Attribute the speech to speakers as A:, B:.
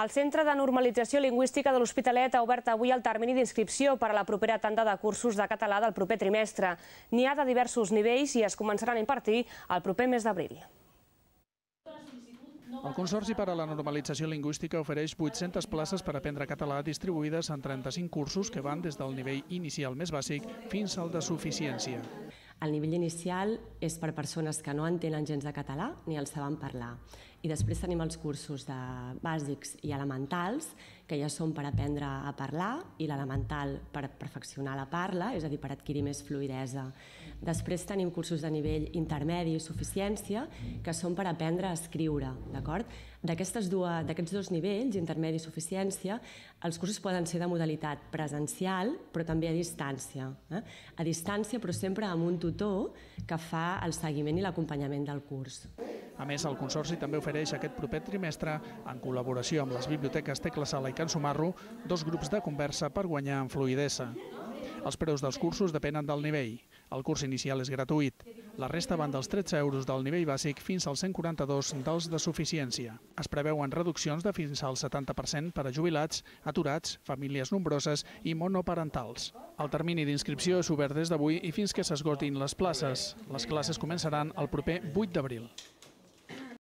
A: El Centre de Normalització Lingüística de l'Hospitalet ha obert avui el termini d'inscripció per a la propera tanda de cursos de català del proper trimestre. N'hi ha de diversos nivells i es començaran a impartir el proper mes d'abril.
B: El Consorci per a la Normalització Lingüística ofereix 800 places per aprendre català distribuïdes en 35 cursos que van des del nivell inicial més bàsic fins al de suficiència.
C: El nivell inicial és per persones que no entenen gens de català ni el saben parlar. I després tenim els cursos de bàsics i elementals, que ja són per aprendre a parlar, i l'elemental per perfeccionar la parla, és a dir, per adquirir més fluidesa. Després tenim cursos de nivell intermedi i suficiència, que són per aprendre a escriure, d'acord? D'aquests dos nivells, intermedi i suficiència, els cursos poden ser de modalitat presencial, però també a distància. Eh? A distància, però sempre amb un tutor que fa el seguiment i l'acompanyament del
B: curs. A més, el Consorci també ofereix aquest proper trimestre, en col·laboració amb les biblioteques Tecla Sala i Can Sumarro, dos grups de conversa per guanyar en fluidesa. Els preus dels cursos depenen del nivell. El curs inicial és gratuït. La resta van dels 13 euros del nivell bàsic fins als 142 dels de suficiència. Es preveuen reduccions de fins al 70% per a jubilats, aturats, famílies nombroses i monoparentals. El termini d'inscripció és obert des d'avui i fins que s'esgotin les places. Les classes començaran el proper 8 d'abril.